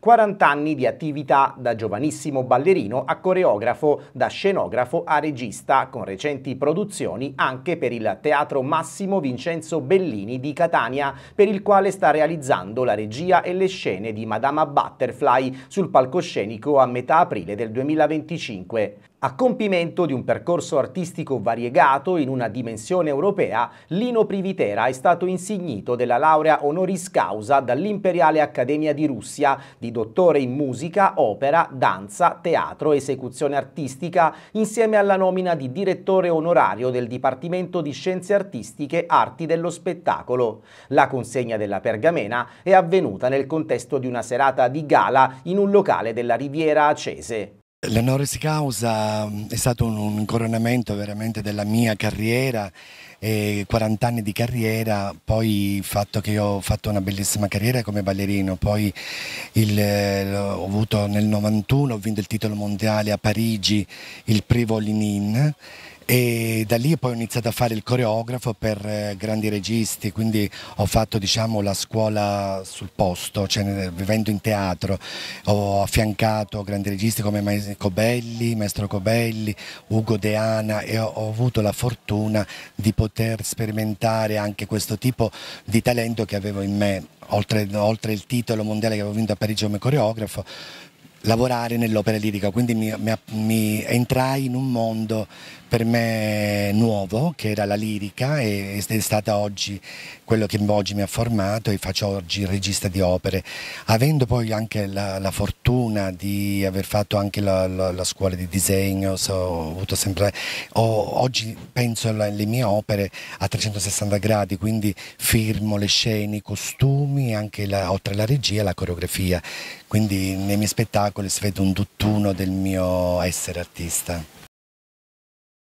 40 anni di attività da giovanissimo ballerino a coreografo, da scenografo a regista, con recenti produzioni anche per il Teatro Massimo Vincenzo Bellini di Catania, per il quale sta realizzando la regia e le scene di Madama Butterfly sul palcoscenico a metà aprile del 2025. A compimento di un percorso artistico variegato in una dimensione europea, Lino Privitera è stato insignito della laurea honoris causa dall'Imperiale Accademia di Russia di dottore in musica, opera, danza, teatro, esecuzione artistica, insieme alla nomina di direttore onorario del Dipartimento di Scienze Artistiche Arti dello Spettacolo. La consegna della pergamena è avvenuta nel contesto di una serata di gala in un locale della Riviera Acese. L'Honoris Causa mm, è stato un, coronamento veramente della mia carriera, 40 anni di carriera, poi il fatto che io ho fatto una bellissima carriera come ballerino, poi il, eh, ho avuto nel 91, ho vinto il titolo mondiale a Parigi, il privo all e da lì poi ho iniziato a fare il coreografo per eh, grandi registi, quindi ho fatto diciamo, la scuola sul posto, cioè vivendo in teatro, ho affiancato grandi registi come Maestro Cobelli, Maestro Cobelli, Ugo Deana e ho, ho avuto la fortuna di poter sperimentare anche questo tipo di talento che avevo in me. Oltre, oltre, il titolo mondiale che avevo vinto a Parigi come coreografo, lavorare nell'opera lirica, quindi mi, mi, mi, entrai in un mondo per me nuovo che era la lirica e è stata oggi quello che oggi mi ha formato e faccio oggi regista di opere, avendo poi anche la, la fortuna di aver fatto anche la, la, la scuola di disegno, so, ho avuto sempre, ho, oggi penso alle mie opere a 360 gradi, quindi firmo le scene, i costumi, anche oltre alla regia la coreografia, quindi nei miei spettacoli spettacoli si vede un tutt'uno del mio essere artista.